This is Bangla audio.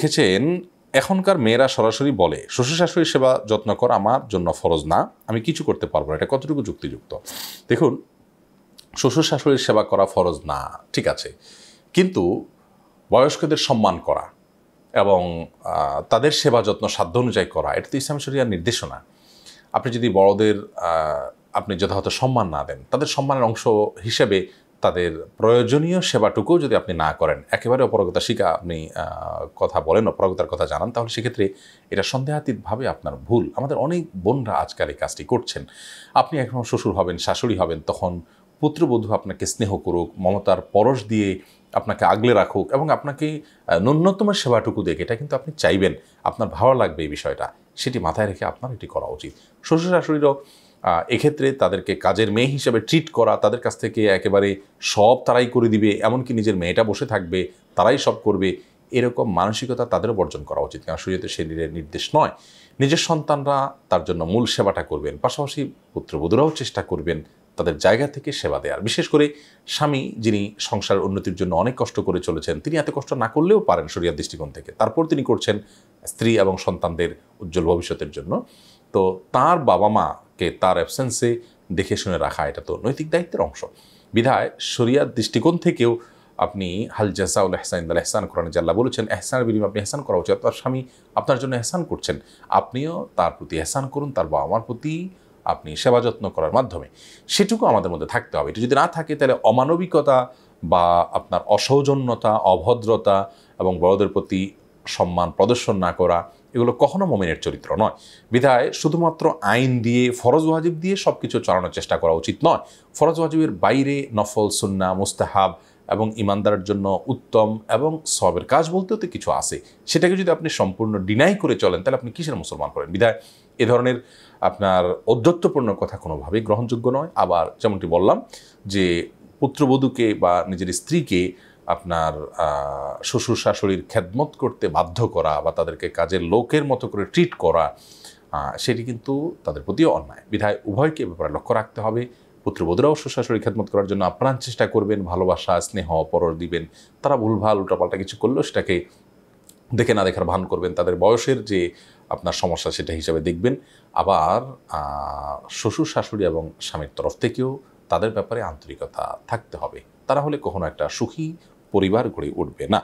লিখেছেন এখনকার মেয়েরা সরাসরি বলে শ্বশুর শাশুড়ির সেবা যত্ন করা আমার জন্য ফরজ না আমি কিছু করতে পারবো না এটা কতটুকু যুক্তিযুক্ত দেখুন শ্বশুর শাশুড়ির সেবা করা ফরজ না ঠিক আছে কিন্তু বয়স্কদের সম্মান করা এবং তাদের সেবা যত্ন সাধ্য অনুযায়ী করা এটা তো ইসলাম শরিয়ার নির্দেশনা আপনি যদি বড়দের আপনি যথাযথ সম্মান না দেন তাদের সম্মানের অংশ হিসেবে তাদের প্রয়োজনীয় সেবাটুকু যদি আপনি না করেন একেবারে অপরগতা শিকা আপনি কথা বলেন অপরগতার কথা জানান তাহলে সেক্ষেত্রে এটা সন্দেহাতীতভাবে আপনার ভুল আমাদের অনেক বোনরা আজকাল এই কাজটি করছেন আপনি এখন শ্বশুর হবেন শাশুড়ি হবেন তখন পুত্রবধূ আপনাকে স্নেহ করুক মমতার পরশ দিয়ে আপনাকে আগলে রাখুক এবং আপনাকে ন্যূনতম সেবাটুকু দেখ এটা কিন্তু আপনি চাইবেন আপনার ভালো লাগবে এই বিষয়টা সেটি মাথায় রেখে আপনার এটি করা উচিত শ্বশুর শাশুড়িরও এক্ষেত্রে তাদেরকে কাজের মেয়ে হিসেবে ট্রিট করা তাদের কাছ থেকে একেবারে সব তারাই করে দিবে এমনকি নিজের মেয়েটা বসে থাকবে তারাই সব করবে এরকম মানসিকতা তাদেরও বর্জন করা উচিত কারণ সুযোগ শরীরের নির্দেশ নয় নিজের সন্তানরা তার জন্য মূল সেবাটা করবেন পাশাপাশি পুত্রবধূরাও চেষ্টা করবেন তাদের জায়গা থেকে সেবা দেওয়ার বিশেষ করে স্বামী যিনি সংসার উন্নতির জন্য অনেক কষ্ট করে চলেছেন তিনি এত কষ্ট না করলেও পারেন শরিয়ার দৃষ্টিকোণ থেকে তারপর তিনি করছেন স্ত্রী এবং সন্তানদের উজ্জ্বল ভবিষ্যতের জন্য তো তার বাবা মা কে তার অ্যাবসেন্সে দেখে শুনে রাখা এটা তো নৈতিক দায়িত্বের অংশ বিধায় শরিয়ার দৃষ্টিকোণ থেকেও আপনি হাল জাসাউল এহসান ইন্দাল এহসান কোরআন জাল্লা বলেছেন এহসানের বিনিময় আপনি এহসান করা উচিত তার স্বামী আপনার জন্য এহসান করছেন আপনিও তার প্রতি এহসান করুন তার বাবা মার প্রতি আপনি সেবা যত্ন করার মাধ্যমে সেটুকু আমাদের মধ্যে থাকতে হবে এটা যদি না থাকে তাহলে অমানবিকতা বা আপনার অসৌজন্যতা অভদ্রতা এবং বড়দের প্রতি সম্মান প্রদর্শন না করা এগুলো কখনো মোমেনের চরিত্র নয় বিধায় শুধুমাত্র আইন দিয়ে ফরজ ওয়াজিব দিয়ে সব কিছু চালানোর চেষ্টা করা উচিত নয় ফরজ ওয়াজিবের বাইরে নফল সুন্না মুস্তাহাব এবং ইমানদারের জন্য উত্তম এবং সবের কাজ বলতেও তো কিছু আছে সেটাকে যদি আপনি সম্পূর্ণ ডিনাই করে চলেন তাহলে আপনি কিসের মুসলমান করেন বিধায় এ ধরনের আপনার অধ্যত্বপূর্ণ কথা কোনোভাবেই গ্রহণযোগ্য নয় আবার যেমনটি বললাম যে পুত্রবধূকে বা নিজের স্ত্রীকে আপনার শ্বশুর শাশুড়ির খেদমত করতে বাধ্য করা বা তাদেরকে কাজের লোকের মতো করে ট্রিট করা সেটি কিন্তু তাদের প্রতিও অন্যায় বিধায় উভয়কে ব্যাপারে লক্ষ্য রাখতে হবে পুত্রবোধরাও শ্বশুর খেদমত করার জন্য আপ্রাণ চেষ্টা করবেন ভালোবাসা স্নেহ পরর দিবেন তারা ভুলভাল উল্টাপাল্টা কিছু করলেও সেটাকে দেখে না দেখার ভান করবেন তাদের বয়সের যে আপনার সমস্যা সেটা হিসাবে দেখবেন আবার শ্বশুর শাশুড়ি এবং স্বামীর তরফ থেকেও তাদের ব্যাপারে আন্তরিকতা থাকতে হবে তারা হলে কখনো একটা সুখী পরিবারগুলি উঠবে না